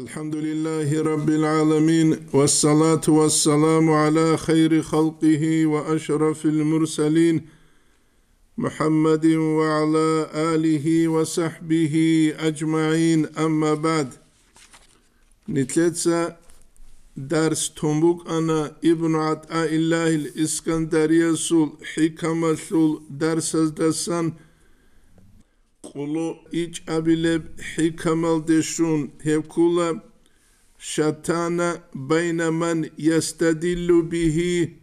الحمد لله رب العالمين والصلاة والسلام على خير خلقه وأشرف المرسلين محمد وعلى آله وصحبه أجمعين أما بعد نتلتسا درس تومبوك أنا ابن عطاء الله الإسكندرية سول حكمة سول درس دسان درس Kulu iç abileb hikamel deşun hevkula şatana beyne men yestedillu bihi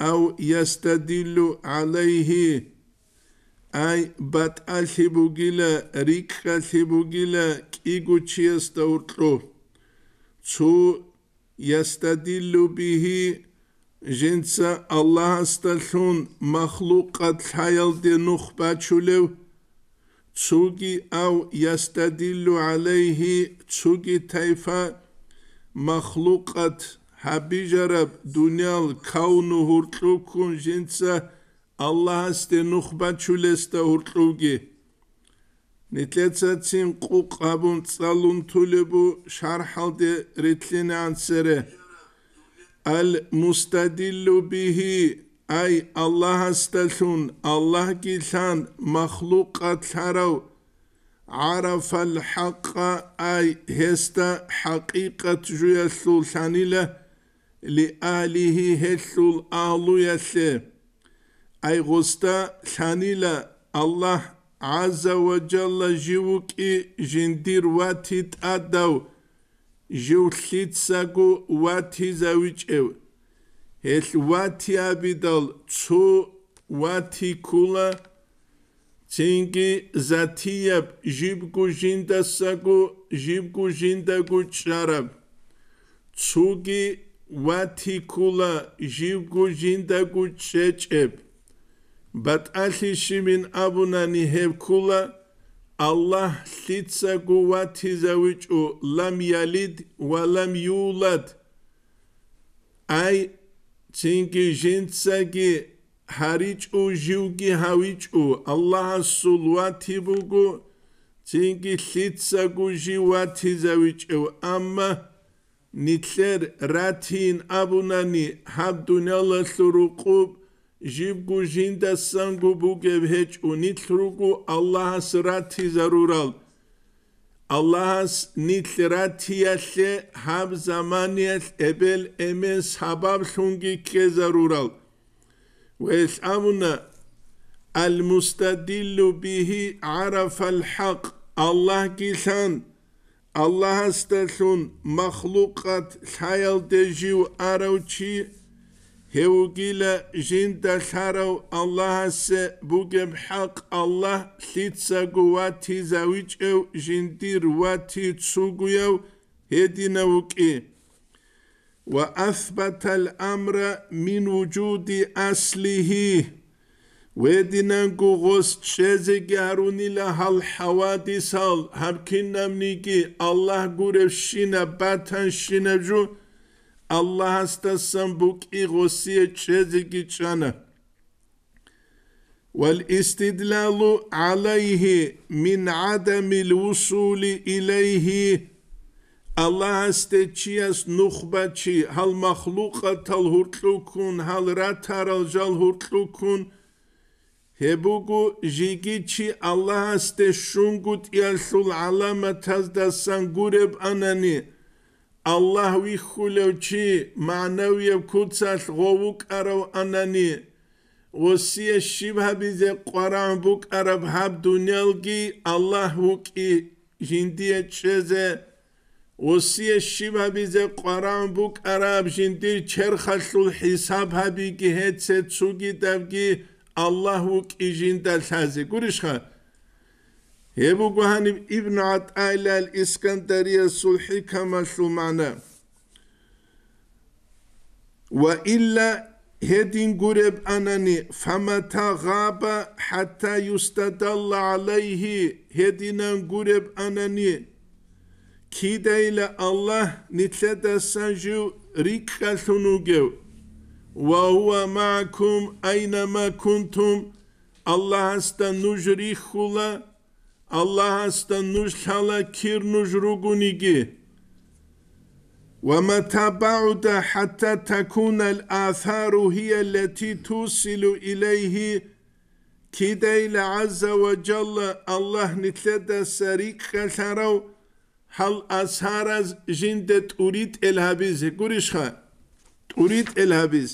ev yestedillu aleyhi ay bat alhibu gile rikha hibu gile kigu çiyeste urtlu tu yestedillu bihi jinsa Allah stalhun mahlukat hayal de nuhba تسوغي أو يستدل عليه تسوغي تيفا مخلوقة حبيجرب دنيا الكون هرتلوكون جنسة الله است نخبة شلست هرتلوكي نتلتساتسين قوق أبون تصالون طولبو شرحل دي رتلين عنسره المستدل به أي الله استشون الله كيشان مخلوق ترو عرف الحق أي هستا حقيقة جوية سلسانيلة لآله هسل آلو يسي أي غستا سانيلة الله عز وجل جيوكي جندير واتي تأدو جيو سيتساقو واتي زاويج ეს ვათიაბიდალ ცუ ვათიკულა ჩინკი ზათია ჟიბკუჟინდა საკუ ჟიბკუჟინდა გუჩარა ცუგი ვათიკულა ჟიბკუჟინდა გუჩეჭებ ბატალიში მინ აბუნანი ჰევკულა Аллах лица гувати завичу лам ялид ва лам юлад. Ай Çünkü jinsaki hariç u jivki haviç u Allah'a sulva tibugu. Çünkü litsaku jiva tizaviç u ama nitler ratin abunani hab dunyalı surukub. Jibgu jindas sangu bugev heç u nitruku Allah'a sıra tizarural. Allah'a Allah'as nitratiyaşe hab zamaniyas ebel emen sabab şungi ke zarural. Ve es'amuna el mustadillu bihi arafal haq. Allah gisan Allah hastasın mahlukat sayal dejiv aravçi Hevgile jinda kharav Allahse bugem hak Allah litsa guvati zavicev jindir vati tsuguyav hedina uki. Wa athbata al amra min wujudi aslihi. Vedina guğuz çeze garunila hal havadisal. Hapkinnam niki Allah gurev şine batan şinecu. Hapkinnam الله hastası bu ki gusiye çezgi çana. والاستدلال عليه من عدم الوصول إليه الله نخبه چی؟ هل مخلوق تل کن؟ هل رتر هرتلو کن؟ هبوگو جیگی چی الله است شونگوت یلشل علامت از دستان گورب Аллах вихулевчи маневев куцаш говукарав анани Россия шибабизе қаран букарав хаб дунялги Аллах вуки жиндие чезе Россия шибабизе қаран букарав жинди черхашул хисаб хаби ки хетсе цуги давги Аллах вуки жинда лази гуришха Ebu Hani İbn At'a ile el İskenderiye sulhi kama şu mana. Ve illa hedin gureb anani famata gaba hatta yustadalla aleyhi hedinen gureb anani kideyle Allah nitle desenju rikkatunu gev ve huve ma'kum aynama kuntum Allah hasta nujrihula الله است نوش Allahasta nushala kirnuj rugunigi ومتى بعد حتى تكون الآثار هي التي توصل إليه كديل عز وجل الله نتلدى سريك خسرو هل أسهر جند تريد الهبيز قرشخا تريد الهبيز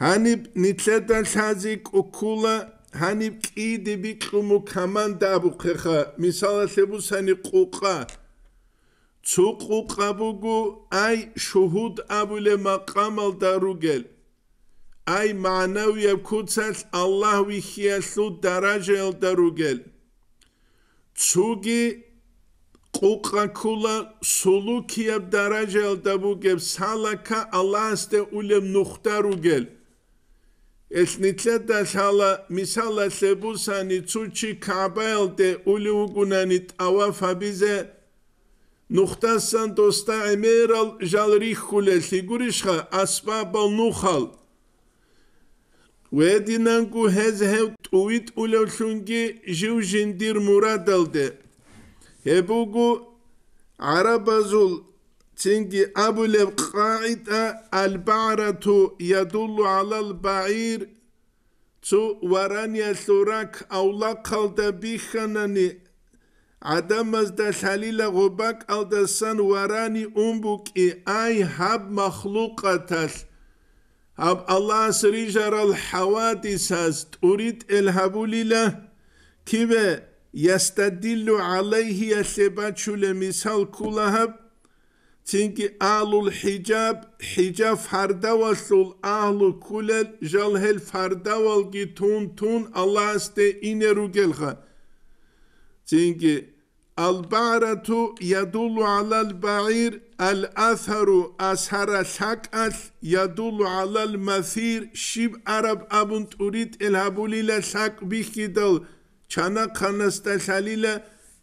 هنب نتلدى سازيك أكولا ჰანი კიდი ბიქმუ კამან დაბუხეხა მისალასებუსანი ყუყა ცუ ყუყა ბუგუ აი შუჰუდ აბულე მაყამალ დარუგელ აი მანავია ქუცას ალლაჰ ვიხიასუ დარაჟელ დარუგელ ცუგი ყუყა ქულა სულუქია დარაჟელ დაბუგებ სალაკა ალლაჰსტე ულემ ნუხტარუგელ ესნიცა და შალა მისალა სებუსანი ცუჩი კაბელ დე ული უგუნანი ტავა ფაბიზე ნუხტასან დოსტა ემერალ ჟალრი ხულე სიგურიშხა ასბაბა ნუხალ ვედინან გუ ჰეზ ჰე ტუვით ულევშუნგი ჟივ ჟინდირ მურადალდე ჰებუგუ არაბაზულ Çünkü أبو kaide el ba'ratu yadullu alal ba'ir tu varan yasurak avla kalda bihanani عدمز دا سليل غباك أو دا سن وراني أمبك أي هاب مخلوقتس هب الله سريجر الحوادث هست أريد الهبو لله كيف يستدل عليه يسبات شو لمثال كلهب چینکی آلو الحجاب حجاب فردوال سول آلو کلل جل هل فردوال گی تون تون الله است این رو گل خا چینکی البارتو یدولو علی البعیر الاثر اثر شک اش یدولو علی المثیر شیب عرب ابون تورید الهبولی لشک بیخی دل چنا خانسته شلیل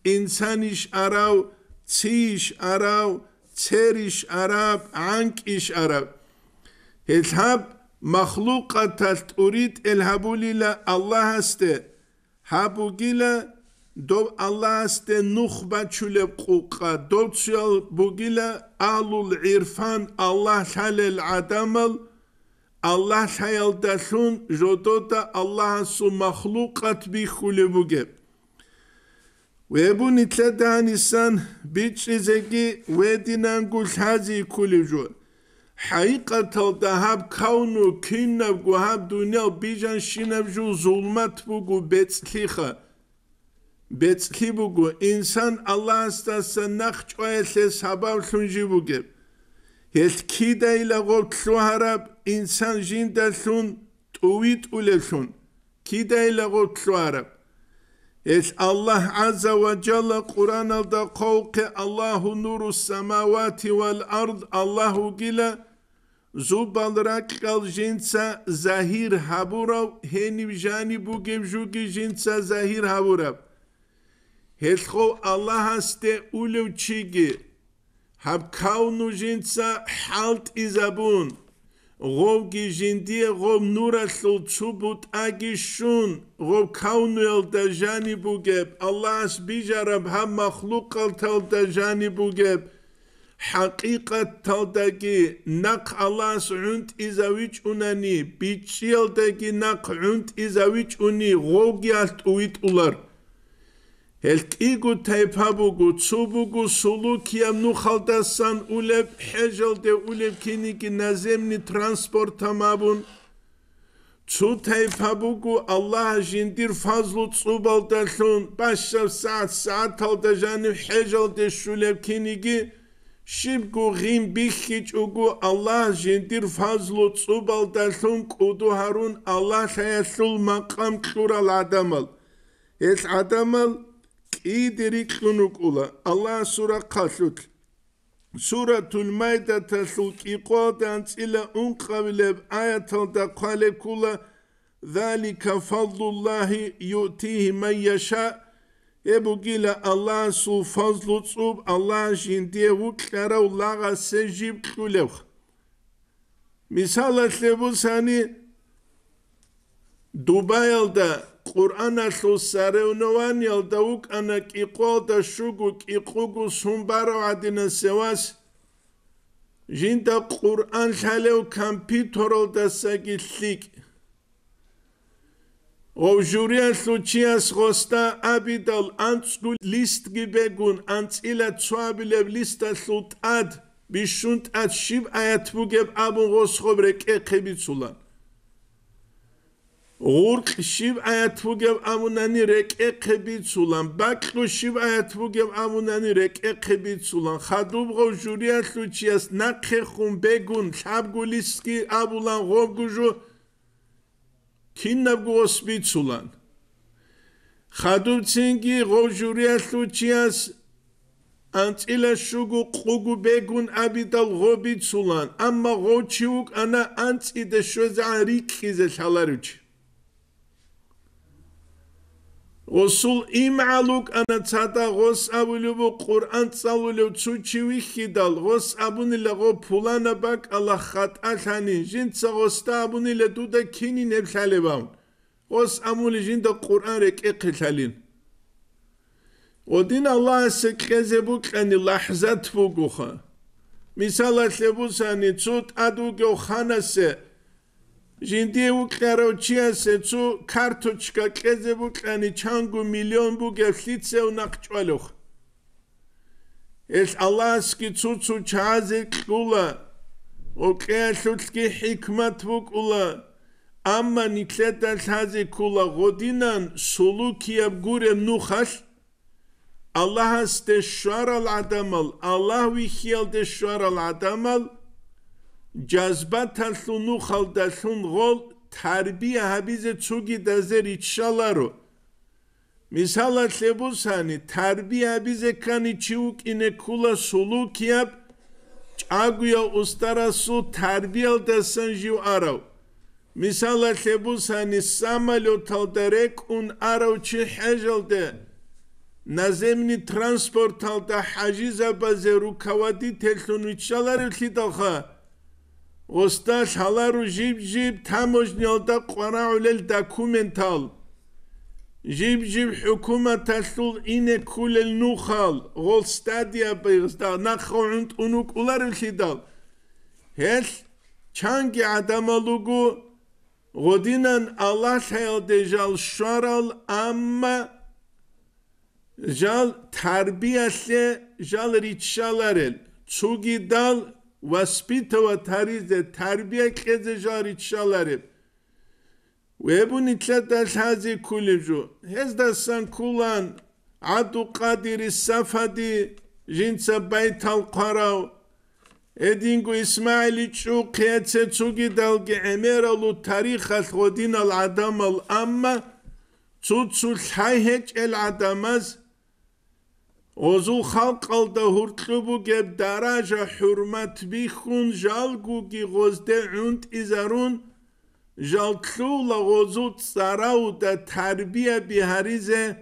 انسانیش عرب چیش عرب تریش عرب عنقش عرب الحب مخلوقت تورید الهبو لیلا الله هسته هبو دو الله هسته نخبه چولب قوقا دو چول بگیلا آل العرفان الله تل العدمل الله تیل دسون جدو الله هستو مخلوقت بی خولی بگیب ვებუნი თლედან ისან ბიჭიზეკი ვედინან გულხაზი იქულიჟუ ჰაიყათალ დაჰაბ ქაუნუ ქინნავ გუჰაბ დუნიალ ბიჟან შინებჟუ ზულმათ ბუგუ ბეწლიხა ბეწლი ბუგუ ინსან ალლასტასა ნახჭოელე საბავ ლუნჟი ბუგე ჰესკიდა ილაღოლ ქლუჰარაბ ინსან ჟინდა ლუნ ტუვიტ ულე ლუნ ქიდა ილაღოლ ქლუჰარაბ إيش الله عز وجل قرآن دا قوق الله نور السماوات والأرض الله قيل زوبال راكال جنسا زهير هبورو هني جاني بوغيب جوغي جنسا زهير هبورو هيش خو الله هسته اولو چيگي هب كونو جنسا حالت إزابون ღობ გიჟინდიე ღობ ნურასულ ცუბუტ აგიშუნ ღობ ქაუნელ და ჟანი ბუგებ ალლას ბიჟარაბ ჰამ მახლუკალთალ და ჟანი ბუგებ ჰაკიკათ თალდაგი ნაკ ალას უნტ იზავიჭ უნანი ბიჭიელდაგი ნაკ უნტ იზავიჭ უნი ღოგიას ტუიტულარ ელტიგუ თაიფაბუგუ ცუბუგუ სულუქია ნუხალდასან ულებ ჰეჟალდე ულებ კინიკი ნაზემნი ტრანსპორტამაბუნ ცუ თაიფაბუგუ ალლაჰ ჟინდირ ფაზლუ ცუბალდალუნ ბაშავ საათ საათალდა ჟანი ჰეჟალდე შულებ კინიკი შიბგუ ღიმ ბიხიჭუგუ ალლაჰ ჟინდირ ფაზლუ ცუბალდალუნ კუდუ ჰარუნ ალლაჰ ხაესულ მაყამ ქურალ ადამალ ეს ადამალ qidiri qlunuk ula Allah sura qasut Suratul Maida tasul iqodan ila unqavileb ayatal da kula, zalika fadlullahi yutihi men yasha' Ebu gila Allah su fazlu tsub Allah jindiye vuklara ulaga sejib kulev. Misal etlebu sani Dubai'de ყურანაშო სარეუნოვანიალ და უკანა კიყო და შუგუ კიყუგუ სუმბარო ადინასევას ჟინდა ყურან ხალეო კომპიუტეროლ და საგილლიკ ოჟურიან სუჩიას ხოსტა აბიდალ ანცგულ ლისტგი ბეგუნ ანცილა ცვაბილებ ლისტა სუტად ბიშუნტ ატშიბ აიათბუგებ აბუნ ხოსხობრე კეხებიცულან ორყშივ აათვგევ ამუნანი რეკეხები ცულან ბაკლუშივ აათვგევ ამუნანი რეკეხები ცულან ხადუბღო ჟურიასლუჩიას ნახეხუნ ბეგუნ ლაბგულისკი აბულან ღობგუჟუ ქინნაბგუოსბი ცულან ხადუბცინგი ღობჟურიასლუჩიას ანწილა შუგუ ყუგუ ბეგუნ აბიდალ ღობი ცულან ამმა ღოჩიუკ ანა ანწიდე შვეზა რიქიზე ლალარუჩი وصول إمعلوك أنا تادا غوص أولو بو قرآن تاولو تسوچي ويخي دال غوص أبوني لغو پولانا باك الله خات أخاني جين تسا غوص تا أبوني لدو دا كيني نبخالي باون غوص أمولي جين دا قرآن ريك إقلالين ودين الله سكيزي بو كاني لحظات بو غوخا مثال أخي بو ساني تسوت أدو غو خانا سي ჟინდი უკერო ჩიესე ცუ ქართუჩკა ყეზე ბუკანი ჩანგუ მილიონ ბუგე ხიცე უნაყჭველო ეს ალასკი ცუ ცუ ჩაზე ყულა ოკე შულსკი ჰიქმათ ბუკულა ამა ნიკლეტა ჩაზე ქულა ღოდინან სულუკია გურე ნუხალ ალაჰასტე შვარალ ადამალ ალაჰ ვიხიალ დე შვარალ ადამალ ჯაზბათან ლუნუ ხალდაშუნ ღოლ თარბია ჰაბიზე ჩუგი დაზერ იჩალარო მისალა ლებუსანი თარბია ბიზე კანი ჩიუკინე ქულა სულუკია აგვია უსტარასუ თარბიალ დასანჟიუ არავ მისალა ლებუსანი სამალო თალდარეკ უნ არავ ჩი ჰეჟალდე ნაზემნი ტრანსპორტალ და ჰაჯიზაბაზე რუკავადი თელუნ იჩალარი ლიდოხა Оста шалару жип-жип таможнял да квараулял документал. Жип-жип хукумат асул ине кулел нухал. Гол стадия бейгста нахуунт унук улар ухидал. Хэл чанги адамалугу годинан Аллах хайл дежал шарал амма жал тарбиясе жал ричшаларел. Чуги дал ვასპიტოვა თარიზე თარბია ქეზეჟარი ჩალარე ვებუნი ჩატა ლაზი ქულიჟუ ჰესდასან ქულან ადუ ყადირი საფადი ჟინცა ბაითალ ყარავ ედინგუ ისმაილი ჩუ ქეცე ჩუგი დალგე ემერალუ თარიხა ხოდინალ ადამალ ამმა ცუცუ ლაიჰეჭელ ადამას غزو خلق هلده هر کلوبو گرد دراجه حرمت بیخون جالگو گی غزده عوند ایزارون جال کلولا غزو تسراو ده تربیه بی هریزه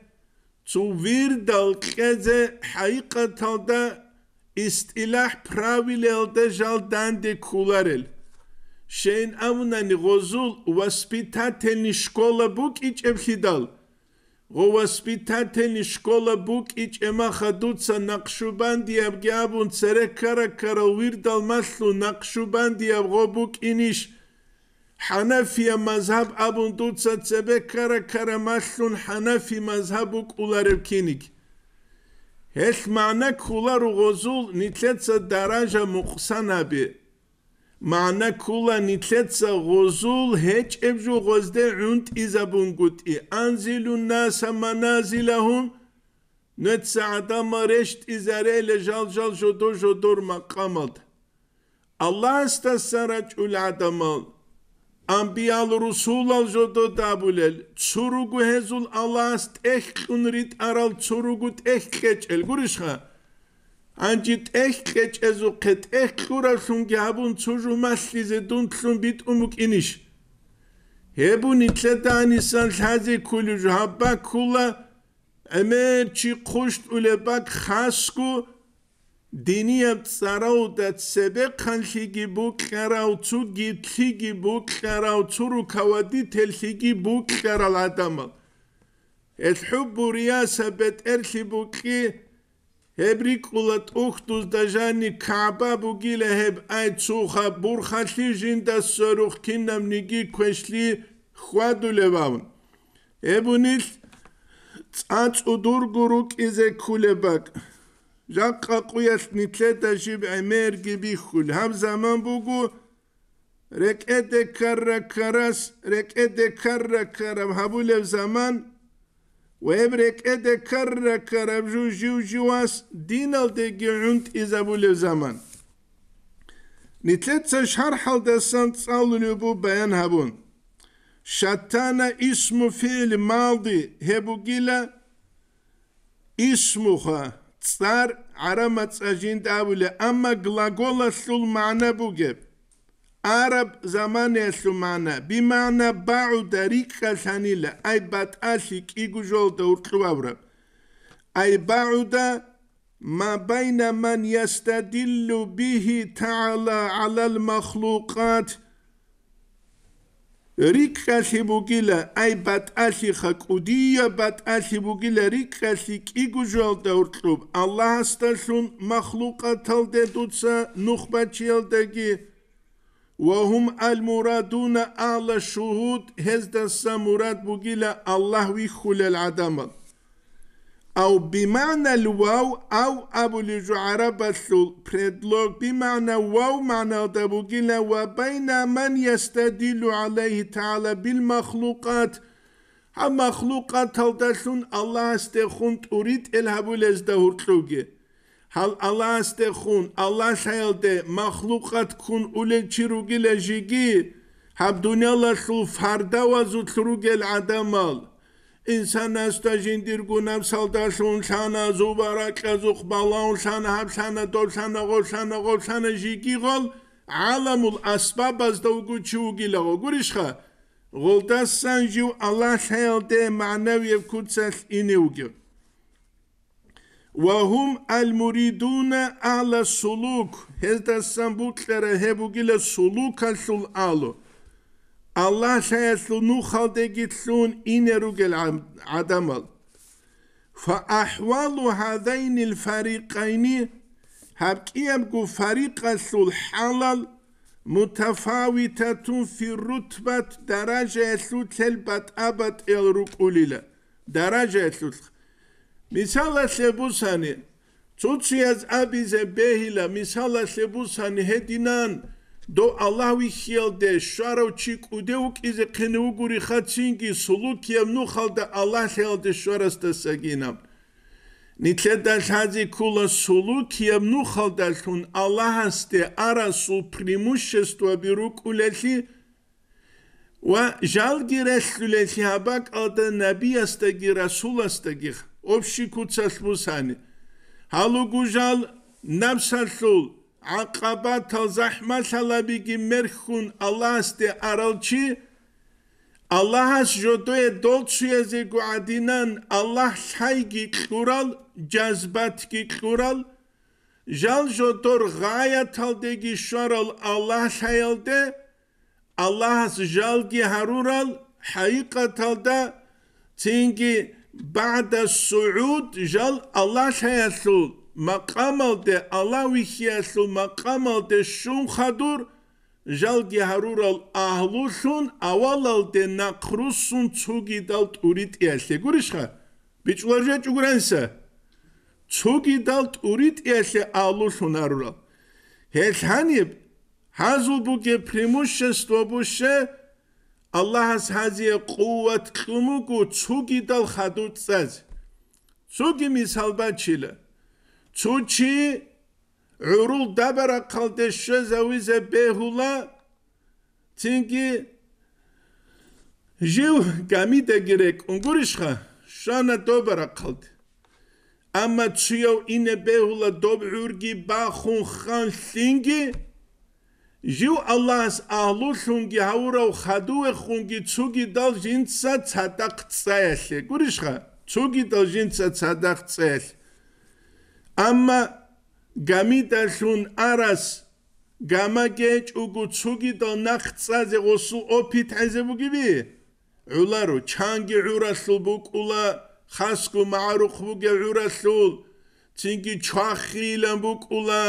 تو ویردال که زه حقیقت هلده استیلاح پراویل هلده جال داند کلارل شین اونن غزو واسپیتاتنی شکوله بو که ایچه بخیدال ო воспитатели школа букич эмахадуца нақшубанди абгабун сере кара кара вирдал маслу нақшубанди абгобукиниш ханафия мазхаб абун дуца цебе кара кара маслун ханафи мазхабу куларевкиник эс мана кулар угозул нитлеца даража муқсанаби მანა ქულა ნიცეცა ღოზულ ჰეჭებჟუ ღოზდე უნტ იზაბუნგუტი ანზილუ ნასა მანაზილაჰუმ ნეცა ადამა რეშტ იზარელე ჟალჟალ ჟოდო ჟოდორ მაყამალდ ალლასტა სარაჭულ ადამალ ამბიალ რუსულალ ჟოდო დაბულელ ცურუგუ ჰეზულ ალლასტ ეხ ყნრიტ არალ ცურუგუ ტეხ ხეჭელ გურიშხა Анжи тех кечезу кэ тех хурашун гябун чужу маслизе дунтлун бит умук иниш. Хебун итлетан исан лази кулю жаба кула эмер чи кушт уле бак хаску дини яб царау да цебе канхиги букхарау цу гитхиги букхарау цуру кавади телхиги букхарал адамал. Эс хуббу риаса бет эрхи букхи ებრიკულა ტუხტუს და ჟანი ქაბა ბუგილე ჰებ აი ცუხა ბურხალი ჟინ და სორუხ კინამ ნიგი ქეშლი ხვადულევავ ებუნილ წაწუ დურგურუ კიზე ქულებაკ ჟაყა ყუეს ნიტლე და ჟიბ აი მერგი ბიხულ ამ ზამან ბუგუ რეკედე ქარა ქარას რეკედე ქარა ქარა ჰაბულევ ზამან ويبرك ادا كر كرب جو جو جواس دينال دي جونت إذا بول زمان نتلت شهر حال دسان تصال لبو بيان هبون شتانا اسم فعل ماضي هبو جيلا اسمها تصار عرمت أجند أولي أما غلاغولا سل معنى بوجب عرب زمان سمانا بمعنى باعو داريك خسانيلا اي بات اسيك اي جوزول دا ورقوابرا اي باعو دا ما بين من يستدل به تعالى على المخلوقات ريك خسي بوغيلا اي بات اسي خاك ودي بات اسي بوغيلا ريك خسي اي جوزول دا ورقوب الله استاشون مخلوقات تلدتوصا نخبات يلدكي وهم المرادون على الشهود هزد مراد بوغيلا الله ويخول العدم أو بمعنى الواو أو أبو الجعرة بثل بردلوك بمعنى واو معنى دبوغيلا وبين من يستدل عليه تعالى بالمخلوقات المخلوقات تلدسون الله استخون تريد الهبو لزدهور تلوغي ჰალ ალასტე ხუნ ალაშაილდე махლუყათ ხუნ ულეჩირუგილე ჟიგი ჰაბდუნალა ხულ ფარდავაზუ თრუგელ ადამალ ინსანასტა ჟინდირგუნამ სალდაშუნ ჩანაზუ ბარაკაზუ ხბალაუ შან ჰაბშანა დოშანა ღოშანა ღოშანა ჟიგი ღოლ ალამულ ასბაბაზ და უგუჩუგილა გურიშხა ღოლდასანჯუ ალაშაილდე მანავიე ქუცას ინიუგი وهم المريدون على السلوك هذا sambutlara hebugile suluka sul alu Allah sayaslu nu halde gitsun inerugel adamal فأحوال هذين الفريقين هبقيبقوا فريق sul halal متفاوتة في الرتبة درجة سلسل بتأبت الرقولة درجة سلسل მისალასებუსანი ცუციაც აბიზე ბეჰილა მისალასებუსანი ჰედინან დო ალავი ხელდე შვაროჩი კუდე უკიზე ქენე უგური ხაცინკი სულუქია ნუხალდა ალა ხელდე შვარასთა საგინამ ნიცედა ხაზი კულა სულუქია ნუხალდა თუნ ალაჰასტე არა სულფრიმუშესტვები რუკულეში ვაჟალგირესულეში აბაკალდა ნაბიასტეგი რასულასტეგი ოფში კუცასმუსანი ჰალუგუჟალ ნამსალსულ აყაბა თალზაჰმალალაბიგი მერხუნ ალასტე არალჩი ალაჰას ჟოტე დოლჩიეზი გუადინან ალაჰ ხაიგი ქურალ ჯაზბათკი ქურალ ჟალჟოტორ ღაიათალდეგი შარალ ალაჰ ხაილდე Allah's jalgi harural haqiqatal da tingi ba'da su'ud jal Allah shayasu maqamal de Allah wixiyasu maqamal de shun khadur jalgi harural ahlusun awalal de naqrusun tsugi dal turit yasle gurishkha bichularja chugransa tsugi dal turit yasle ahlusun harural helhanib hazubuge primushe stobushe allahas haziye quwat qumugu tsugidal khadutsaz tsugi misalbachile tsuchi urul dabara qaldeshe zawize behula tsingi jiu gamide grek ungurishkha shana dobara qald ama tsiyo ine behula dob urgi ba khun khan singi ჟუ ალას აჰლუ ხუნგი აურავ ხადუე ხუნგი ცუგი დალ ჟინცა ცადაყ წაეხე გურიშხა ცუგი დალ ჟინცა ცადაყ წელ ამა გამიტა ხუნ არას გამაგე ჭუგუ ცუგი დალ ნახცაზე ოსუ ოფი თაზე ბუგიბი ულარო ჩანგი ურასლ ბუკულა ხასკუ მაარუ ხუგე ურასლ ჩინგი ჩახილან ბუკულა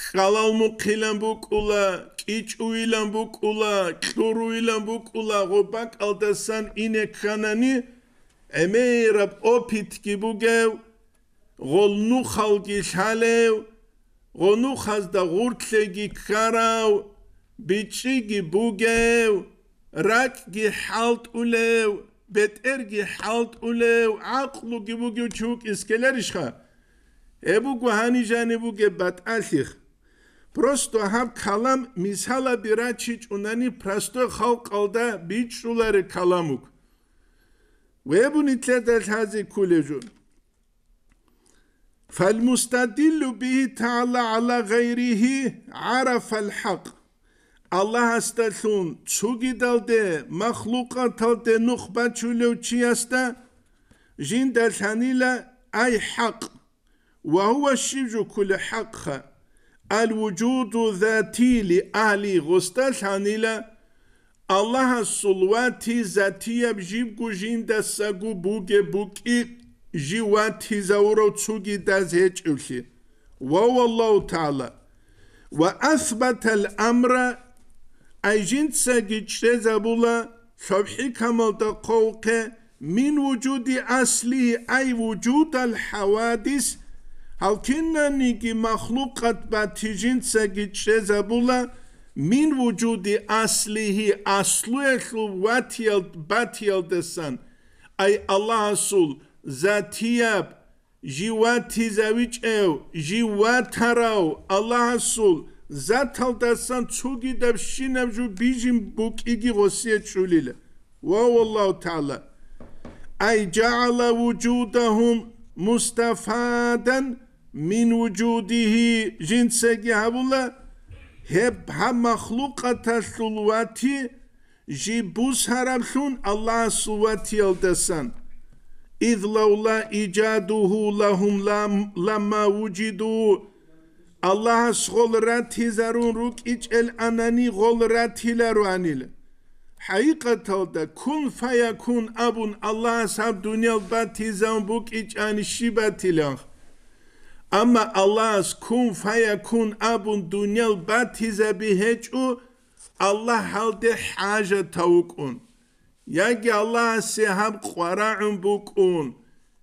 კალავმოქილამბუკულა კიჭუილამბუკულა ქურუილამბუკულა ღობაკალდასან ინექხანანი ემერაბ ოფიტკიბუგევ ღოლნუ ხალგი ხალევ ღონუ ხაზდა ღურთლეგი ქარავ ბიჭიგი ბუგევ რაკგი ჰალტულევ ბეტერგი ჰალტულევ აყლუგი ბუგი ჩუკისკელერიშხა ებუგუ ჰანიჟანი ბუგე ბატალიხ Просто хав калам мисала бирачич унани простой хав калда бичулары каламук. Вебун итледел хази кулежун. فالمستدل به تعالى على غيره عرف الحق الله استثون چوگی دل ده مخلوقا تل ده نخبه چولو چی استا جين دل ای حق وهو الشبج كل حق الوجود ذاتی لأهل غستش هنیله الله سلواتی ذاتی بجیب گوشین گو بوگ بوکی جیواتی زورو چوگی دز هیچ اوشی و الله تعالی و اثبت الامر ایجین سگی چره زبولا شبحی کمال قوقه من وجود اصلی ای وجود الحوادث ალკინანიკი махლუკат ბათიჯინცა გიჩეზაბულა მინ ვუჯუდი ასლიჰი ასლუეხლუ ვათიალ ბათიალდესან აი ალასულ ზათიაბ ჟივათი ზავიჭევ ჟივათარავ ალასულ ზათალდესან ცუგიდებ შინებჟუ ბიჟიმ ბუკიგი ღოსიე ჩულილე ვა ვალლაუ თალა აი ჯაალა ვუჯუდაჰუმ მუსტაფადან min vücudihi cinsegi havula hep ha mahlukata sulvati jibus harapsun Allah suvati aldasan iz lavla icaduhu lahum lam, lamma vucidu Allah sholrat hizarun ruk iç el anani golrat hilaru anil alda. kun fayakun abun Allah sab dunyal batizan buk iç anishi batilah. ama Allah's kun fayakun abun dunyal batize bihecu Allah halde haja tavukun. Yagi Allah sehab qvara'un bukun.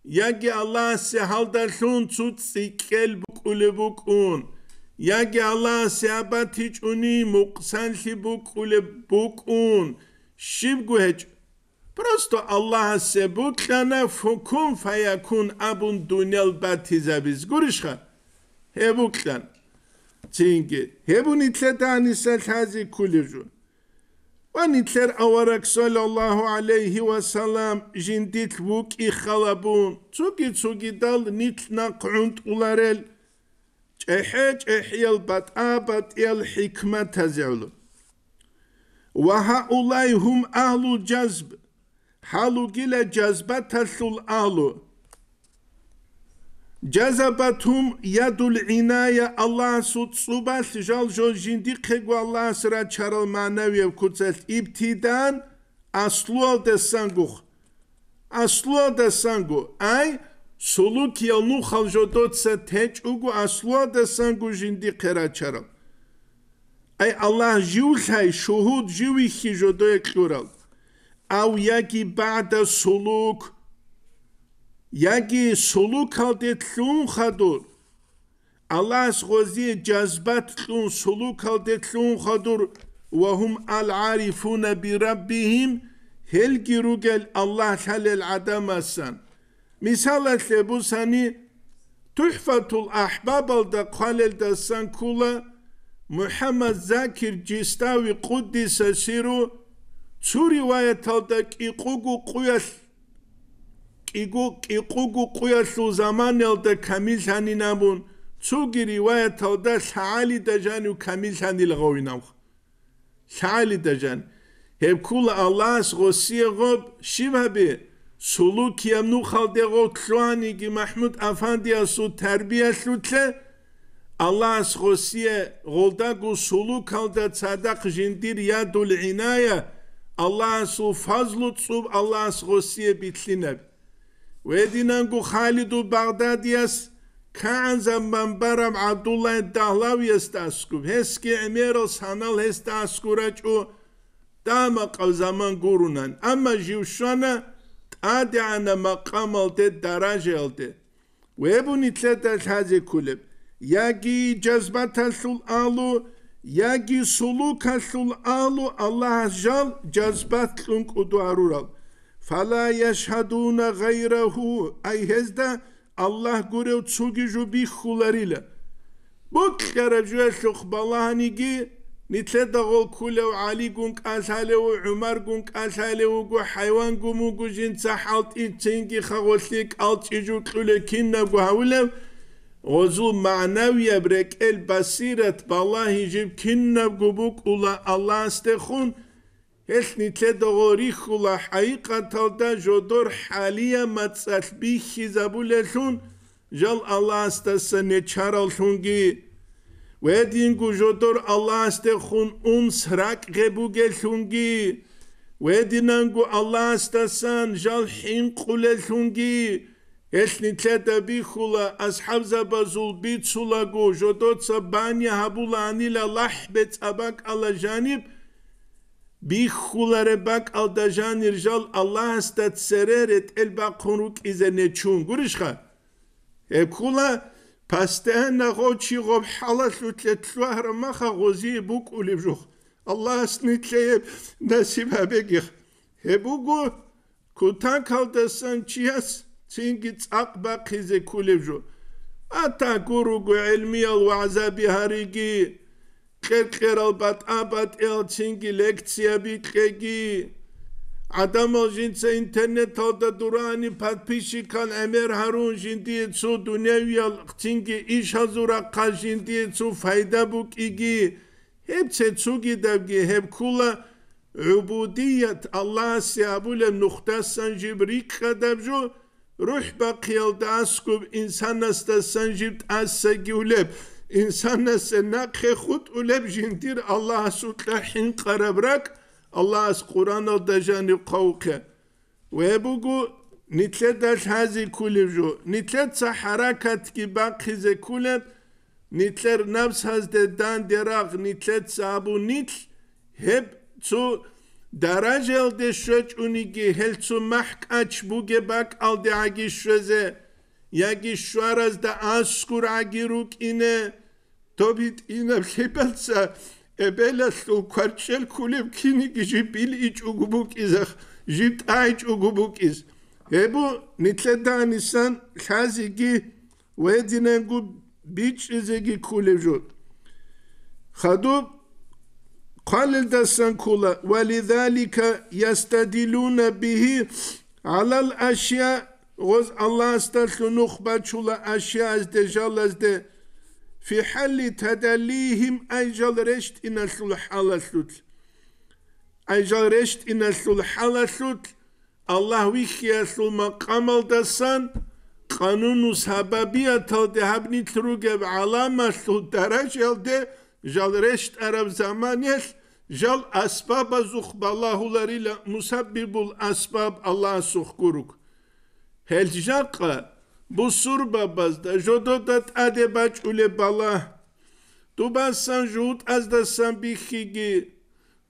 Yagi Allah sehalda lun tut sikkel bukule bukun. Yagi Allah sehabat hiç uni muqsan li bukule bukun. Şibgu hecu. Prosto Allah se butkana fukun fayakun abun dunel batizabiz. Gurishka. He butkan. Çünkü he bu nitle tanisel tazi kulirju. Ve nitler avarak sallallahu aleyhi ve sellem jindit vuk ikhalabun. Tsuki tsuki dal nitna kunt ularel. Çehe çehyel bat'a bat'yel hikmet tazevlu. Ve haulay ulayhum ahlu cazb. ჰალუ გილა ჯაზბა თასულ ალუ ჯაზაბათუმ იადულ ინაია ალლასუ წუბას ჟალ ჟონჯინდი ხეგვა ალლას რა ჩარალ მანავიევ ქუცელ იბთიდან ასლუალ დესანგუ ასლუალ დესანგუ აი სულუკ იანუ ხალჟოდოც თეჭუგუ ასლუალ დესანგუ ჟინდი ხერა ჩარალ აი ალლა ჟიულ ჰაი შუჰუდ ჟივი ხიჟოდო ეკურალ av yagi ba'da suluk yagi suluk halde tlun hadur Allahs gözü cazbat tlun suluk halde tlun hadur ve hum al arifuna bi rabbihim helgi rugel Allah halel adamasan misal etle bu sani tuhfatul ahbab alda kalel dasan kula Muhammed Zakir Cistavi Kuddise Siru ცური ვაეთალდა კიყუგუ ყუეს კიგუ კიყუგუ ყუეს უზამანელდა კამილჰანინაბუნ ცუგი რივაეთალდა საალი დაჟანუ კამილჰანილ ღოვინამ საალი დაჟან ჰებკულა ალას ღოსიე ღობ შიმაბი სულუ კიამნუ ხალდე ღო თლვანი კი მაჰმუდ აფანდია სუ თარბია სუთლე ალას ღოსიე ღოლდა გუ სულუ ხალდა ცადა ხჟინდირ იადულ ინაია ალლას უფაზლუ წუბ ალლას ღოსიე ბიტლინებ ვედინან გუ ხალიდუ ბაღდადიას ქანზამ მანბარამ აბდულა დაჰლავიას დასკუ ჰესკი ემერო სანალ ეს დასკურაჭუ დამა ყავზამან გურუნან ამა ჟიუშანა ტადიანა მაყამალდე დარაჟელდე ვებუნი წედა ხაზე კულებ Яги джазбатан сул алу Яги сулу кашул алу Аллахжал джазбат клун куду арурал. Фала яшхадуна гайраху айхезда Аллах гурев цуги жу бих хулариле. Бук хара жуя шухбалахани ги нитле дагол кулев Али гун касалеву, Умар гун касалеву гу хайван гуму гу жинца халт и цинги хаголсик алчи жу клюле кинна гу хавулев. Бук хара жуя шухбалахани ги нитле дагол кулев Али гун касалеву, Умар гун касалеву гу хайван гуму гу жинца халт и цинги хаголсик алчи жу клюле кинна гу хавулев. اوزو معنویه برکه البصیرت بالا هیجیب کننه بگو اولا الله است خون هل نیتید او ریخ و حقیقه تلده جدور حالیه مطلق بیخی زبوله خون جل الله است است نچارل خونگی ویدینگو جدور الله است خون اون سرک گه بگه الله است است جل حین قوله ესნი ცეთა ბიხულა ასჰავზა ბაზულ ბიცულა გო ჟოდოცა ბანი ჰაბულა ანილა ლაჰბე წაბაკ ალა ჟანიბ ბიხულარე ბაკ ალდა ჟანირ ჟალ ალლას და წერერეთ ელ ბაკონუკ იზენე ჩუნ გურიშხა ებხულა ფასტენ ნახოჩი ღო ჰალა სუთლე თვარ მახა ღოზი ბუკული ბჟუხ ალლას ნიტლე ნასიბა ბეგი ებუგუ ქუთან ქალდასან ჩიას سينك تساق باقي زي كولي بجو أتا كوروكو علمي ألو عزابي هاريكي خير خير ألبات أبات إل سينك لكتسيا بيت خيكي عدم الجين سا انترنت تاوتا دوراني بات بيشي كان أمير هارون جين دي تسو دنيا ويال سينك إيش هزورا قاشين دي تسو فايدة بوك إيجي هب تسو كي دابكي هب كولا عبودية الله سيابولا نختصا جبريك خدابجو روح باقیل داسکوب انسان است سنجیب از سگیولب انسان است نقه خود اولب جندیر الله سوطل حین قربرک الله از قرآن و دجانی قوقه و بگو نیتل دل هزی کولیب جو نیتل تس حرکت کی باقی ز کولیب نیتلر نفس هز ددان دراغ نیتل تسابو نیتل هب تو Daranjel de shoch unigi hel zu mach ach buge bak al de agi shweze yagi shwaraz da askur agi ruk ine tobit ine khipelsa ebele sul kwarchel kulim kini gi bil ich ugubuk iz jit ach ugubuk iz ebu nitledan isan khazi gi wedine gu bich izegi kulevjut khadu قال كولا ولذلك يستدلون به على الأشياء غز الله نخبة شولا أشياء از ازد في حل تدليهم أجل رشت إن الحالة سوت أجل رشت إن الحالة سوت الله ويخيا ما قمل دسان قانون سببية تلدهبني تروجب علامة سوت درجة ده Jal reşt erev zamaniyet jal asbaba zuhb Allahulariyle musabbibul asbab Allah suhkuruk. Helcaka bu surba bazda jododat adebaç ule bala. Dubansan juhut azdasan bihigi.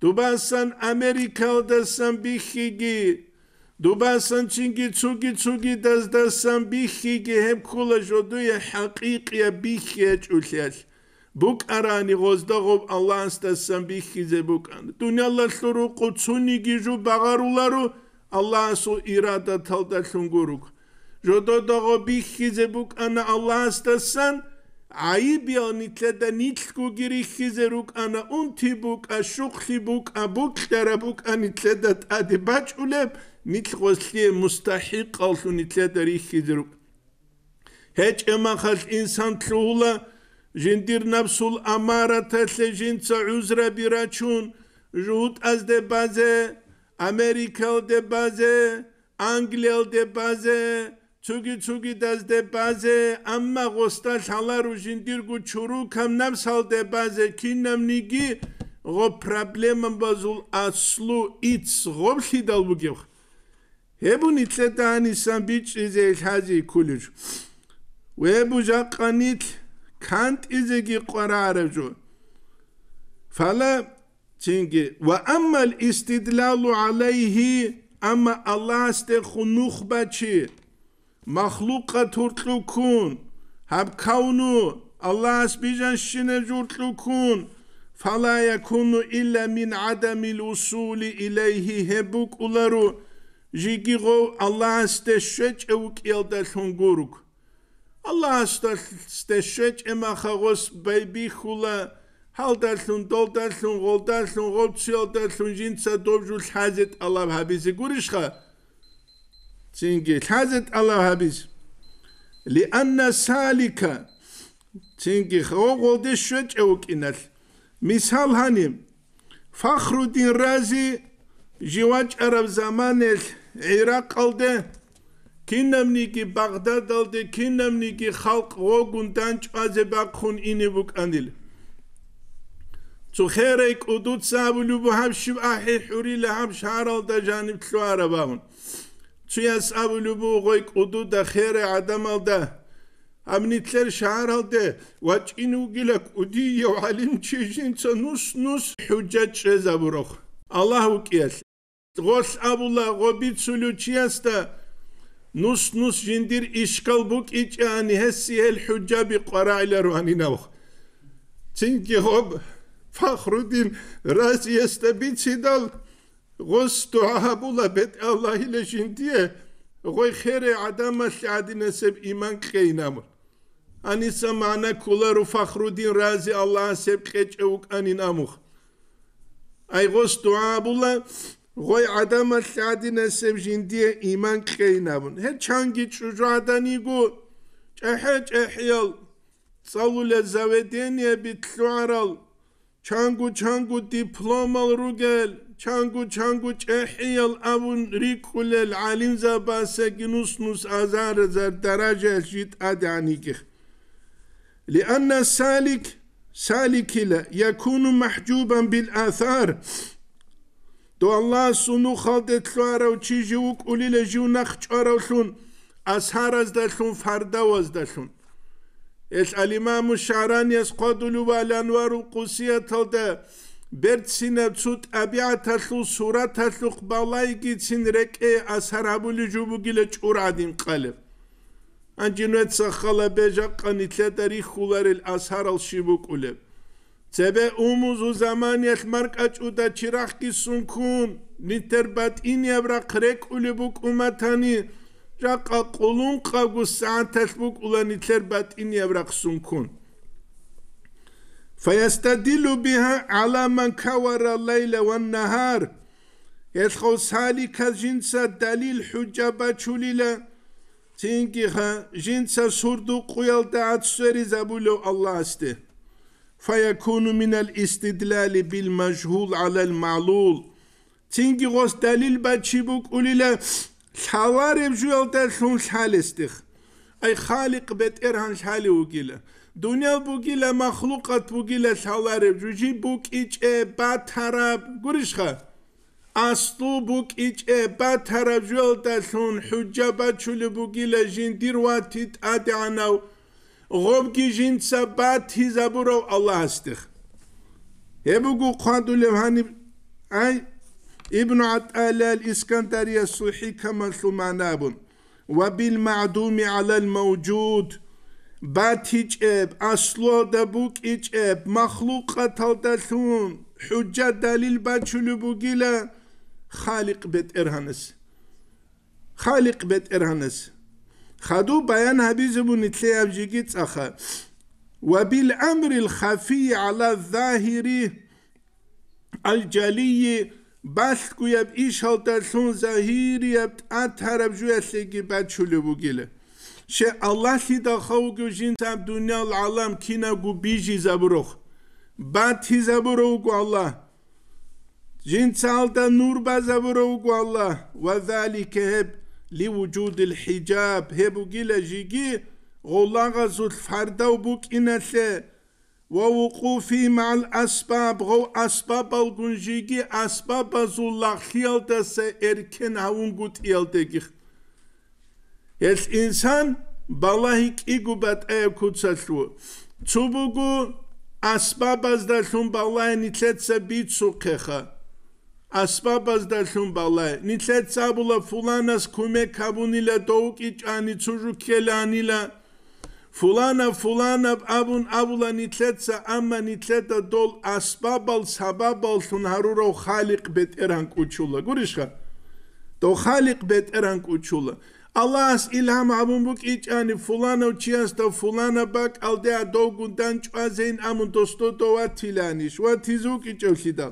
Dubansan Amerikaldasan bihigi. Dubansan çingi çugi çugi dazdasan bihigi. Hep kula joduya hakikiye bihiye çulhiyel. ბუკარანი ღოზდაღო ალანს და სამბი ხიზე ბუკან დუნალა სრუ ყუცუნი გიჟუ ბაღარულარო ალასო ირადა თალდა შუნგურუკ ჟოდოდაღო ბი ხიზე ბუკან ალანს და სან აი ბიონიტლე და ნიცკუ გირი ხიზე რუკანა უნთი ბუკა შუხლი ბუკა ბუკტერა ბუკანი თლე და ტადი ბაჭულე ნიცხოსლიე მუსტაჰი ყალხუნი თლე და რიხიზე რუკ ჰეჭ ემახალ ინსან თლულა ჟინდირ ნაფსულ ამარათა ლეჟინცა უზრა ბირაჩუნ ჟუტ აზ დე ბაზე ამერიკელ დე ბაზე ანგლელ დე ბაზე ჩუგი ჩუგი დაზ დე ბაზე ამმა ღოსტა ხალარუ ჟინდირ გუ ჩურუ ქამ ნაფსალ დე ბაზე ქინამ ნიგი ღო პრობლემა ბაზულ ასლუ იც ღო ხიდალ ბუგი ებუნი წეტანი სამ ბიჭი ზე ხაზი ქულიჯ ვე ბუჟა ყანით کانت ایزگی قراره جو فلا چنگی و اما الاستدلال علیه اما الله است خنوخ بچی مخلوقات قطورت کن هب کونو الله است بیجن شنه جورت کن فلا یکونو ایلا من عدم الوصول ایلیه هبوک اولارو جیگی غو الله است شج اوکیل در شنگورک ალას და შეჭემა ხაღოს ბეიბი ხულა ჰალდასუნ დოლდასუნ გოლდასუნ გოლციოდასუნ ჯინცა დობჟუ ხაზეთ ალავ ჰაბიზი გურიშხა ცინგი ხაზეთ ალავ ჰაბიზ ლიანა სალიკა ცინგი ხოღოდე შეჭე უკინალ მისალჰანი ფახრუდინ რაზი ჟივაჭ არავ ზამანელ ერაყალდე ქინემნიკი ბაღდადალდე ქინემნიკი ხალხ ოგუნ დანჭაზე ბაქუნ ინებუკანილ ცუხერეი კუდუცაბლუ ბაჰში აჰი ჰური ლაჰამ შარალდა ჯანიბ ტლუარა ბაჰუნ ცუიას აბლუ ბუ ღოი კუდუ და ხერე ადამალდა ამნიტლერ შარალდე ვაჭინუ გილა კუდი ივალიმ ჩიჟინ ცო ნუს ნუს ჰუჯა ჩეზაბუროხ ალაჰუ კიას ღოს აბულა ღობიცულუ ჩიასტა nus nus jindir işkal buk iç yani hessiyel hücca bi karayla ruhanine bak. Çünkü hop fahrudin raziyeste yeste bitsidal gos dua bet Allah ile jindiye goy khere adama şadine seb iman keynamur. Ani samana kularu fahrudin razi Allah'a seb keç evuk anin amuh. Ay gos dua bula Goy adama sadine sevjin diye iman keynavun. Her çangi çocuğadan igu. Çehe çehyal. Savule zavedeniye bitsuaral. Çangu çangu diplomal rugel. Çangu çangu çehyal avun rikulel alim zabase nus azar azar derece jit adanikih. salik السالك سالك لا mahcuban bil بالآثار то аллас уну халдет хварав чижи укулиле жунах чаравлун асхараз далхун фардаваз далхун эс алимаму шаранис кодулу валанвару кусиятлда берцина цут абиаталу суратталу балайги цин реке асарабулу жубугиле чурадим кале анжинэтса халабежа канитле тарих хуларил асхарал шибукуле Цебеъумузу заманет маркъачӏуда чирахъки сункун нитербатӏинебра хърекӏулибук уматани ракъа къулункъагу сагӏаталбук ула нитербатӏинебра сункун فيستدل بها على من كور الليل والنهار يتخو سالي كجنس دليل حجة بچوليلا تنكيها جنس سردو قيال دعات سوري زبولو الله استه فيكون من الاستدلال بالمجهول على المعلول تينكي غوس دليل باتشيبوك قولي له شاواري بجوال تلسون شالستخ اي خالق بيت ارهان شالي وقيلة دنيا بوكيلة مخلوقات بوكيلة شاواري بجوجي بوك ايش اي باتارا قريشخا اصلو بوك ايش اي باتارا بجوال تلسون حجابات شولي بوكيلة جين ديرواتي تادعناو ğobgi jin sabat hi Allah Allah astih. Ebugu qandu levhani ay İbn At'al el-İskenderiye suhi kama sumanabun. Ve bil ma'dumi alel mevcud. Bat hiç eb, aslo da buk iç eb, mahluk ataldasun, hücca dalil baçülü bu gile, halik bet erhanız. Halik bet erhanız. خدو بيانها بيزبون تلاقيها بجيجيت أخا وبالأمر الخفي على الظاهر الجلي بس كو يب إيش هل تسون ظاهر يب أتهر بجو يسيجي بات شلو بوغيلة شي الله سيدا خوغو جين تاب دنيا العالم كينا قو بيجي زبروخ بات هي زبروغو الله جين تسالتا نور بزبروغو الله وذلك هب لوجود الحجاب هبو جيلا جيجي غولاغا زوت الفردة وبوك إناثي ووقوفي مع الأسباب غو أسباب الجنجيجي أسباب زولاغ خيالتا سيركن هاون قوت إيالتاكيخ الإنسان بالاهيك إيقوبات أيا كوتساتلو تسوبوغو أسباب أزدالهم بالله نتلت سبيت سوقيخا ასბაბას და შუმბალე ნიცეცაბულა ფულანას ქუმე ქაბუნილა დოუკიჭანი ცურუქელანილა ფულანა ფულანა აბუნ აბულა ნიცეცა ამა ნიცეთა დოლ ასბაბალ საბაბალ თუნარურო ხალიყ ბეტერან კუჩულა გურიშხა დო ხალიყ ბეტერან კუჩულა ალას ილამ აბუნ ბუკიჭანი ფულანა ჩიას და ფულანა ბაკ ალდე ადოგუნდან ჭვაზეინ ამუნ დოსტო დოვა თილანიშ ვა თიზუკიჭოშიდა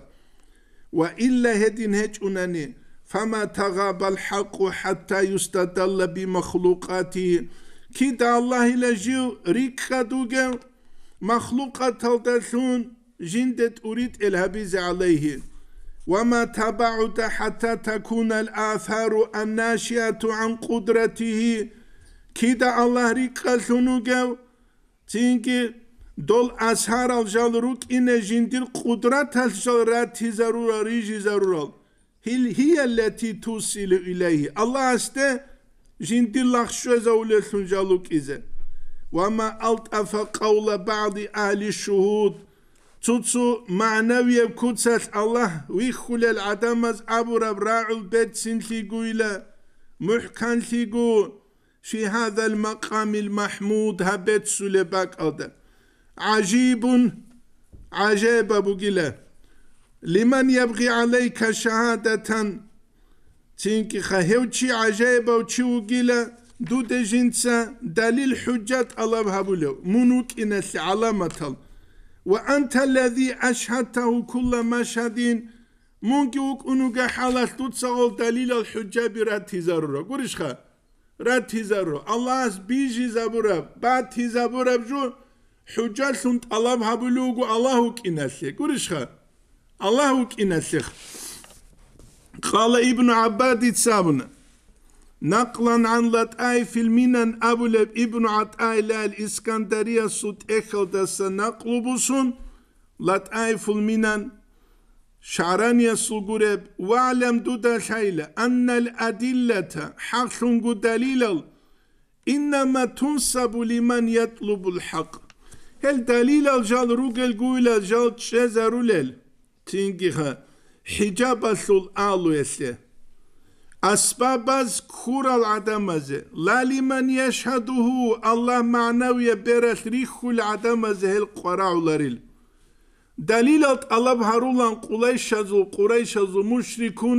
وإلا هدين نهج أناني فما تغاب الحق حتى يستدل بمخلوقاته كيدا الله لجيو ريك خدوغا مخلوقات تلتثون جندت أريد الهبيز عليه وما تبعد حتى تكون الآثار الناشئة عن قدرته كيدا الله ريك خدوغا دول أسهر الجال روك إن جندل قدرة الجال رات ضرورة ريج ضرورة هي التي توصل إليه الله أسته جندل لخشو زولة جالوك إذا وما ألطف قول بعض أهل الشهود تصو معنوية كتسل الله ويخل العدمز أبو رب راعو البيت سنتلقو إلى محكان تلقو في هذا المقام المحمود هبت سلباك أدب عجيب عجيب أبو جلا لمن يبغي عليك شهادة تينكي خهوتشي عجيب أو وتشو جلا دو دجنسا دليل حجات الله بهبولو منوك إنس علامة وأنت الذي أشهدته كل مشهد ممكن أنك حالات تتصغل دليل الحجة برد تزارورا قريش خا رد تزارورا الله أس بيجي زبورا بعد تزابورة بجو حجاج سنت طلب هبلوغ الله كنسي قرشها الله كنسخ قال ابن عباد تسابنا نقلا عن لطاي في المنن أبو لب ابن عطاي لا الإسكندرية سوت إخل دس نقلب سن لطاي في المنن شعران يسلقرب واعلم دودا شيلة أن الأدلة حق دليل إنما تنسب لمن يطلب الحق هل دلیل از جان روگل گویل از جان چه زرولل حجاب سول آلو استه اسباب از کور ال لالی من یشهده الله معنوی برس ریخ کل عدم ازه هل دلیل ات الله به رولان قلای قریش قرای شزو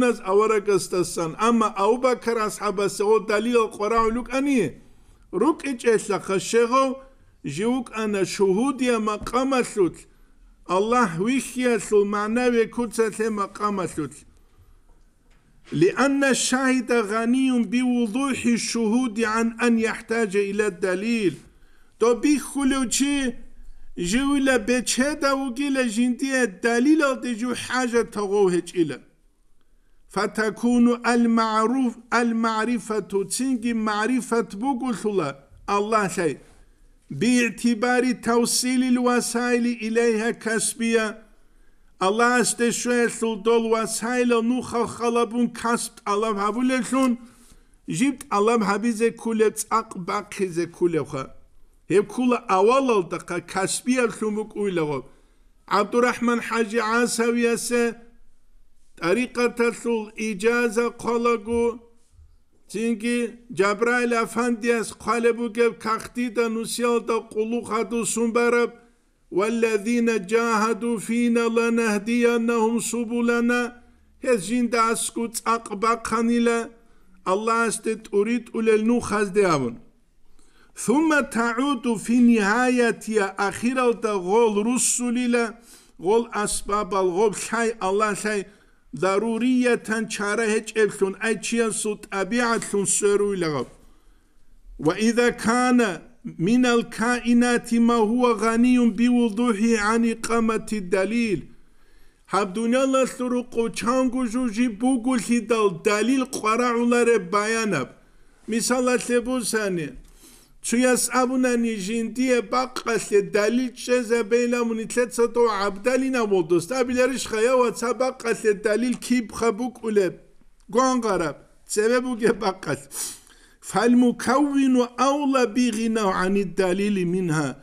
از آورگ استسان اما او با کراس حبسه او دلیل قرع ولک آنیه رک اچ اسلا او جوك أنا شهود يا مقام مقامسوت الله ويشيا سو سي مقام مقامسوت لأن الشاهد غني بوضوح الشهود عن أن يحتاج إلى الدليل تو بيخلو تشي جو إلى بيتشهد وقيل جندية الدليل تجو حاجة تغوهج إلى فتكون المعروف المعرفة تنجي معرفة بوغسلا الله سيد باعتبار توصيل الوسائل إليها كسبية الله استشهد دول وسائل نوخ خلبون كسب الله هبولشون جبت الله هبيز كل تساق باقي زي كل هب كل أول دقة كسبية شمك أولغو عبد الرحمن حاجي عاسوية طريقة تسل إجازة قلقو Çünkü Cebrail Efendiyes kalebu gev kakti da nusyal da kuluk hadu sumberab وَالَّذ۪ينَ جَاهَدُوا ف۪ينَ لَنَهْدِيَنَّهُمْ سُبُلَنَا Hez jinde asku tzak bakhan ile Allah estet urid ulel nuh hazde avun. Thumma ta'udu fi nihayetiye ya da gol russul ile gol asbab al gol şey Allah şey ضرورية شارة هج إلتون أجيان سو طبيعة سورو لغب وإذا كان من الكائنات ما هو غني بوضوحه عن إقامة الدليل Habdunya الله suru koçangu juji bugul hidal dalil qara'uları bayanab. Misal atlebu sani. abuna Tuyas'abunani jindiye baqqasli dalil çeze beylamuni tletsa do abdalina voldos. Tabileriş kaya vatsa baqqasli dalil kib khabuk uleb. Guan garab. Sebebu ge bakkas. Fel mukavvinu avla bi gina ani dalili minha.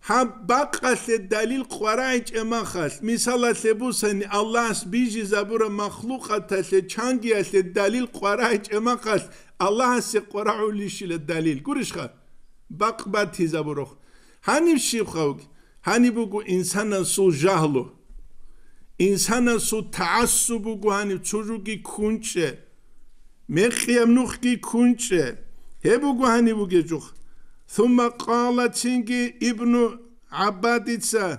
Ha baqqasli dalil qwaraiç emakhas. Misala sebusani Allah's biji zabura mahlukatase çangiyasli dalil qwaraiç emakhas. Allah'a se qwara'u lişile dalil. Gurişkar. بک بات تیزه بروخ هنیم شیب خوگ هنی بگو انسان سو جهلو انسان سو تعصو بگو هنی چورو کنچه مخیم نوخ کنچه هی بگو هنی بگو جوخ ثم قالا چنگی ابن عبادی چا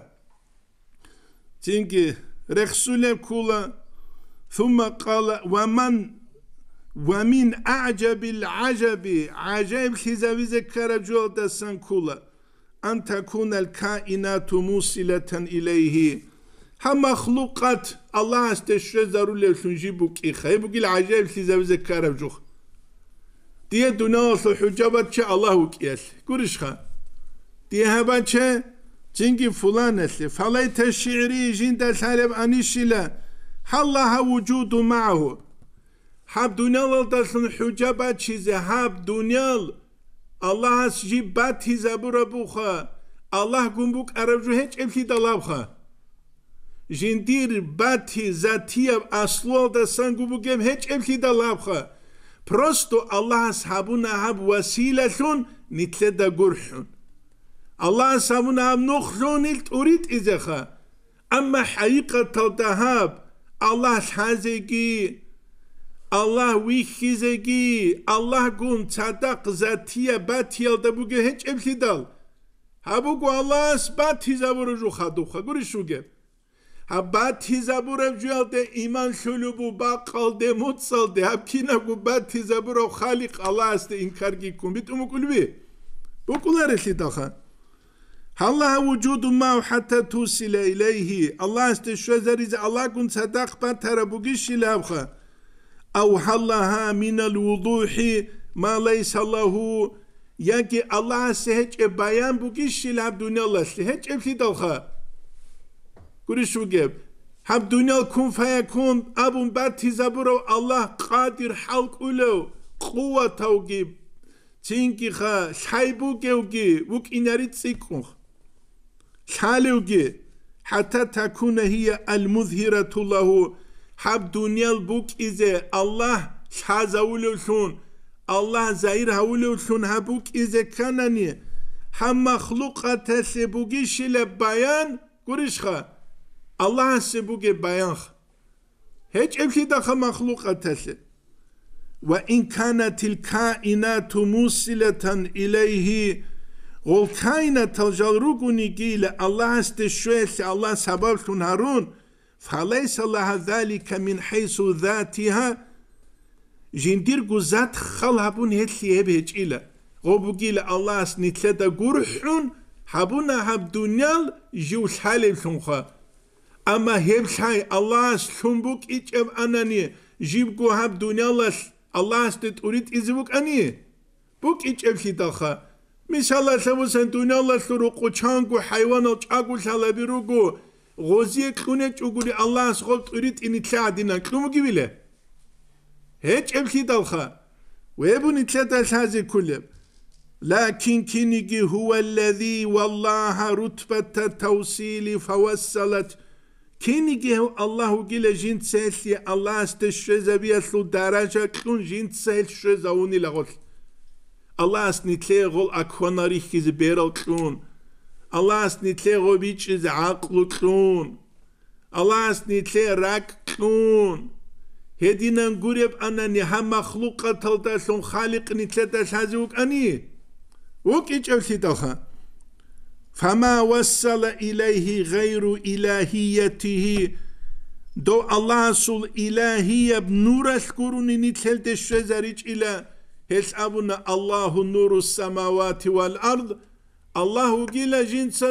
چنگی رخصولیم کولا ثم قالا ومن وَمِنْ اَعْجَبِ الْعَجَبِ Acayip hizavize karacı oldasın kula. اَنْ تَكُونَ الْكَائِنَاتُ مُوسِلَةً اِلَيْهِ Ha mahlukat Allah asteşre zarule şunji bu ki hay bu gil acayip hizavize karacı diye duna olsa hücabat çe Allahu kiyel kuruşha diye heba çe çünkü fulan esli falay teşiri jinde salib anişile hallaha vücudu ma'hu هب دنیال دستن حجاب چیزه هب دنیال الله از جی باتی تیزه برا بوخا الله گون بوک عرب جو هیچ امتی دلاب خا جندیر باتی تیزه تیب اصلوال دستن گون هیچ امتی دلاب خا پرستو الله از هبو نهب وسیله شون نیتل دا الله از هبو نهب نخشون ایلت اورید ایزه خا اما حقیقت دهب الله از گی Allah vihhizegi, Allah gun tsadak zatiye batyalda buge hiç emsidal. Ha bu gu Allah asbat hizaburu ju guri Ha bat hizaburu iman gu bat hizaburu Allah inkar Bu kular Allah vücudu ma hatta tusile ileyhi. Allah Allah gun bat evhallaha minel vuduhi ma leysallahu yani Allah seheç bayan bu kişil hab dünyallah seheç efli şey dalha kuruşu geb hab dünyal kun feyekun abun bat hizaburo Allah kadir halk ulo kuvvet avgib çünkü ha şaybu gevgi vuk inari tsikunh şalevgi hatta takune hiye el muzhiretu hab dünyal buk ize Allah şaz havul Allah zahir havul olsun ha buk ize kanani. Ha mahluka tesebugi şile bayan gurişha. Allah sebugi bayan. Hiç evki daha mahluka tesi. Ve in kanatil kainatu musileten ileyhi Gol kainat talcal ile Allah este şüesi Allah sabah harun. فليس لها ذلك من حيث ذاتها جندير جزات خلها بون هتلي هبهج إلى غوبوغيل الله اسني تلتا قرحون حبونا هب دنيا جيو سحالي بسنخا أما هب سحاي الله سنبوك إيش أب أناني جيبكو هب دنيال الله استد أريد إزبوك أني بوك إيش أب سيداخا مثال الله سمسن دنيال سروقو چانكو حيوانو چاكو سالبيروكو ღოზიე ქუნე ჭუგული ალლაჰს ხოლ წირი ტინი ჩადინა ქუმგივილე ჰეჭემში დავხა ვებუნი ჩეთა საზი ქულე لكن كنيكي هو الذي والله رتبة التوصيل فوصلت كنيكي هو الله قيل جين سيسي الله استشرز بيسل درجة كون جين سيسرز اوني لغل الله استنتلي غل اكوانا ريخيز بيرال كون Allahs ni tle robiç iz aqlu Allahs ni tle rak tkun. Hedinen gurep ana ni ha mahluka talda son halik ni tle das ani. Vuk iç evsi dalha. Fama vassala ileyhi gayru ilahiyetihi. Do Allah sul ilahiye nuras kuruni ni tle de şezariç ila. Hesabuna Allahu nuru semavati vel ard. الله جل جنس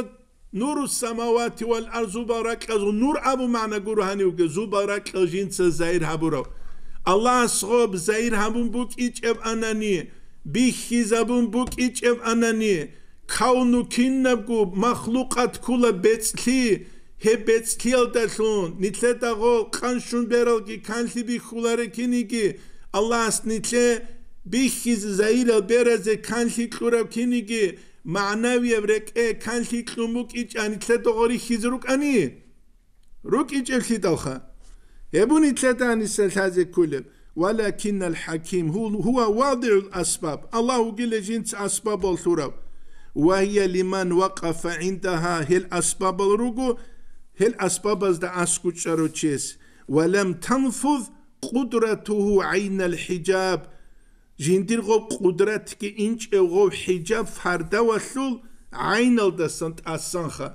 نور السماوات والارض بارك از نور ابو معنا گروهانی و گزو بارك جنس زائر هبرو الله صوب زائر همون بوك ايچ اب انانی بي حسابون بوك ايچ اب انانی كاونو كينب گو مخلوقات كولا بيتلي هي بيتكيل دلون نيتل داغو قانشون بيرلگي كانلي بي خولاري كينيگي الله اس نيتل بي حس زائر بيرزه كانلي كورا كينيگي معنوي بريك اي كان شي قموك ايش اني تلاتة غوري خيزروك اني روك ايش الشي دوخا يبوني تلات اني هذا كله ولكن الحكيم هو هو واضع الاسباب الله قل جنس اسباب الثراب وهي لمن وقف عندها هي الاسباب الرجو هي الاسباب از دا اسكوتشارو ولم تنفذ قدرته عين الحجاب ჟინდირღო ყუდრათკი ინჭევღო ჰიჯა ფარდავასულ აინალდასანთ ასანხა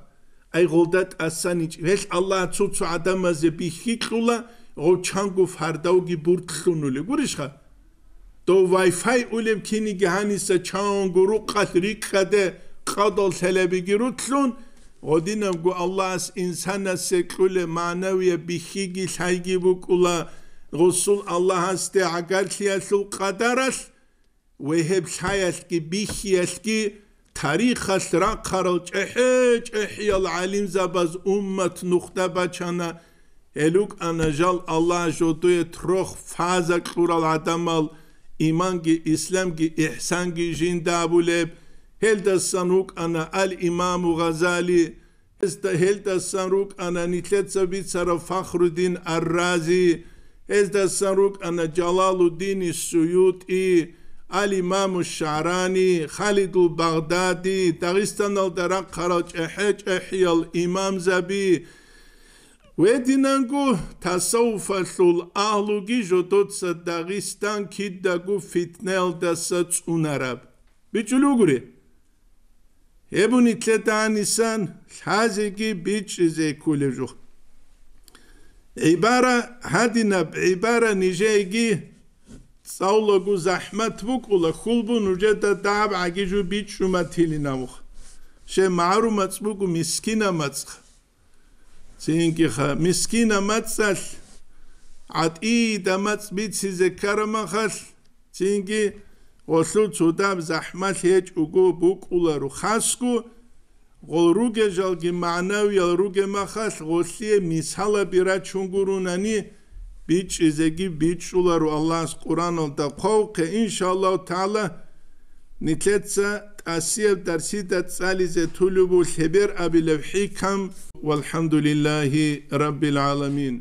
აიღოლდათ ასანიჭ ვეშ ალლა ცუცუ ადამაზე ბიხიკლულა ო ჩანგუ ფარდავგი ბურთლუნული გურიშხა დო ვაიფაი ულემ კინი განისა ჩანგუ რუყათ რიკადე ყადოლ თელები გირუთლუნ ოდინამ გუ ალლას ინსანასე კულე მანავია ბიხიგი თაიგი ბუკულა رسول الله است اگر سیاس و قدرش و هب شای است که بیشی است که تاریخ است را قرار چه هیچ احیال علیم زب امت نخته بچانه الوک انجال الله جدوی ترخ فاز قرال عدمال ایمان گی اسلام گی احسان گی جین دابولیب هل دستان روک انا ال امام و غزالی هل دستان روک انا نیتلت سبیت سر فخر الدین الرازی ეს და სარუკ ანა ჯალალუდინი სუიუტი ალი მამუ შარანი ხალიდუ ბაღდადი დაღისტანალ და რა ყარაჭ ეჰეჭ ეჰიალ იმამ ზაბი ვედინანგუ თასაუფალულ აჰლუგი ჟოტოცა დაღისტან ქიდაგუ ფიტნელ და საწუნარაბ ბიჭულუგური ებუნი თლეთანისან ხაზიგი ბიჭიზე ქულეჟუ ibara hadina ibara nijegi saulogu zahmat bukula khulbu nujeta dab agiju bit shuma tilina mukh she maruma tsbuku miskina mats tsinki kha miskina matsal at i da mats bit size karama khal tsinki qoslu tsudab zahmat hech ugu bukula ru khasku ვოლ რუგე ჟალგი მანავი ალ რუგე მახას ვოსიე მისალა ბირა ჩუნგურუნანი ბიჭ ზეგი ბიჭულარო ალლას ყურანოლ და ყოვყე ინშალა თალა ნიცეცა ასია დარსი და წალიზე თულუბულ ჰებერ აბილევ ჰიკამ ვალჰამდულილაჰი რაბილ ალამინ